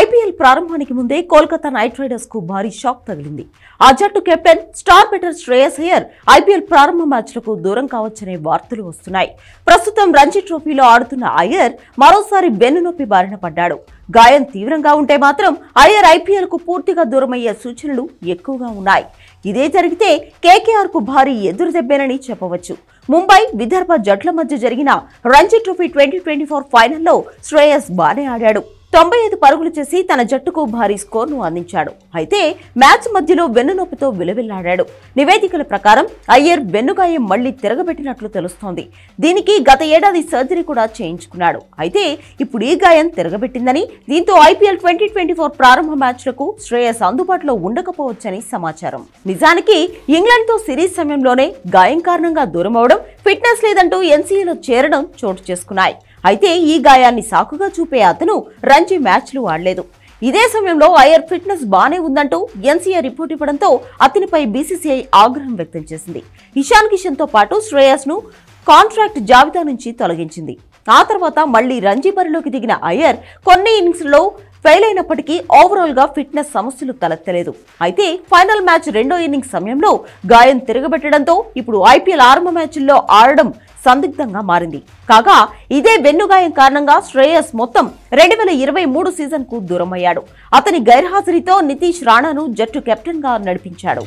IPL ప్రారంభానికి ముందే Kolkata night riders కు భారీ షాక్ తగిలింది ఆ జట్టు captain star batter Shreyas Iyer IPL ప్రారంభ మ్యాచ్లకు దూరం కావచ్చనే వార్తలు వస్తున్నాయి ప్రస్తుతం రంజీ ట్రోఫీలో ఆడుతున్న అయ్యర్ మరోసారి బెన్ను నొప్పి బారిన పడ్డాడు గాయం తీవ్రంగా ఉంటే మాత్రం అయ్యర్ ఐపీఎల్ కు పూర్తిగా దూరమయ్యే సూచనలు ఎక్కువగా ఉన్నాయి ఇదే జరిగితే కేకేఆర్ కు భారీ ఎదురు దెబ్బేనని చెప్పవచ్చు ముంబై విదర్భ జట్ల మధ్య జరిగిన Ranji trophy twenty twenty four ఫైనల్లో శ్రేయస్ బానే ఆడాడు తొంభై ఐదు పరుగులు చేసి తన జట్టుకు భారీ స్కోర్ను అందించాడు అయితే మ్యాచ్ మధ్యలో వెన్నునొప్పితో విలవిల్లాడాడు నివేదికల ప్రకారం అయ్యర్ వెన్నుగాయం మళ్లీ తిరగబెట్టినట్లు తెలుస్తోంది దీనికి గత ఏడాది సర్జరీ కూడా చేయించుకున్నాడు అయితే ఇప్పుడు ఈ గాయం తిరగబెట్టిందని దీంతో ఐపీఎల్ ట్వంటీ ట్వంటీ ఫోర్ ప్రారంభ మ్యాచ్లకు శ్రేయస్ అందుబాటులో ఉండకపోవచ్చని సమాచారం నిజానికి ఇంగ్లాండ్తో సిరీస్ సమయంలోనే గాయం కారణంగా దూరమవడం ఫిట్నెస్ లేదంటూ ఎన్సీఏలో చేరడం చోటు చేసుకున్నాయి అయితే ఈ గాయాన్ని సాకుగా చూపే అతను రంజీ మ్యాచ్లు ఆడలేదు ఇదే సమయంలో అయ్యర్ ఫిట్నెస్ బానే ఉందంటూ ఎన్సీఏ రిపోర్ట్ ఇవ్వడంతో అతనిపై బీసీసీఐ ఆగ్రహం వ్యక్తం చేసింది ఇషాన్ కిషన్తో పాటు శ్రేయస్ను కాంట్రాక్ట్ జాబితా నుంచి తొలగించింది ఆ తర్వాత మళ్లీ రంజీ బరిలోకి దిగిన అయ్యర్ కొన్ని ఇన్నింగ్స్లో ఫెయిల్ అయినప్పటికీ ఓవరాల్గా ఫిట్నెస్ సమస్యలు తలెత్తలేదు అయితే ఫైనల్ మ్యాచ్ రెండో ఇన్నింగ్స్ సమయంలో గాయం తిరగబెట్టడంతో ఇప్పుడు ఐపీఎల్ ఆరంభ మ్యాచ్ల్లో ఆడడం సందిగ్ధంగా మారింది కాగా ఇదే వెన్నుగాయం కారణంగా శ్రేయస్ మొత్తం రెండు వేల ఇరవై మూడు సీజన్ కు దూరమయ్యాడు అతని గైర్హాజరీతో నితీష్ రాణాను జట్టు కెప్టెన్ గా నడిపించాడు